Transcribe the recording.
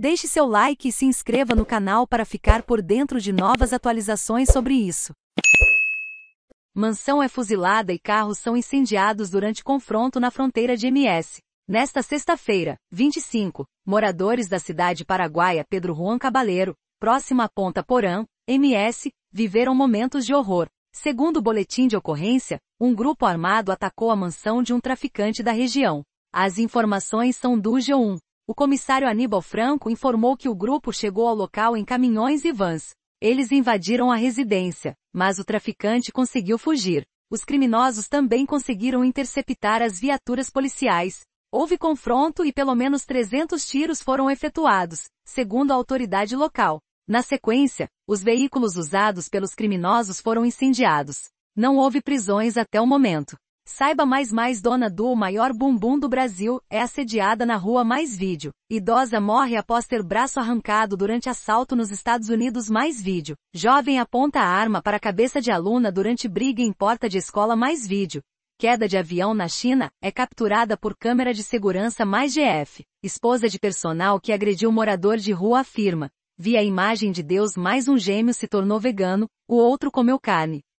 Deixe seu like e se inscreva no canal para ficar por dentro de novas atualizações sobre isso. Mansão é fuzilada e carros são incendiados durante confronto na fronteira de MS. Nesta sexta-feira, 25, moradores da cidade paraguaia Pedro Juan Cabaleiro, próxima à Ponta Porã, MS, viveram momentos de horror. Segundo o boletim de ocorrência, um grupo armado atacou a mansão de um traficante da região. As informações são do G1. O comissário Aníbal Franco informou que o grupo chegou ao local em caminhões e vans. Eles invadiram a residência, mas o traficante conseguiu fugir. Os criminosos também conseguiram interceptar as viaturas policiais. Houve confronto e pelo menos 300 tiros foram efetuados, segundo a autoridade local. Na sequência, os veículos usados pelos criminosos foram incendiados. Não houve prisões até o momento. Saiba mais mais dona do maior bumbum do Brasil, é assediada na rua mais vídeo. Idosa morre após ter braço arrancado durante assalto nos Estados Unidos mais vídeo. Jovem aponta arma para cabeça de aluna durante briga em porta de escola mais vídeo. Queda de avião na China, é capturada por câmera de segurança mais GF. Esposa de personal que agrediu morador de rua afirma. Vi a imagem de Deus mais um gêmeo se tornou vegano, o outro comeu carne.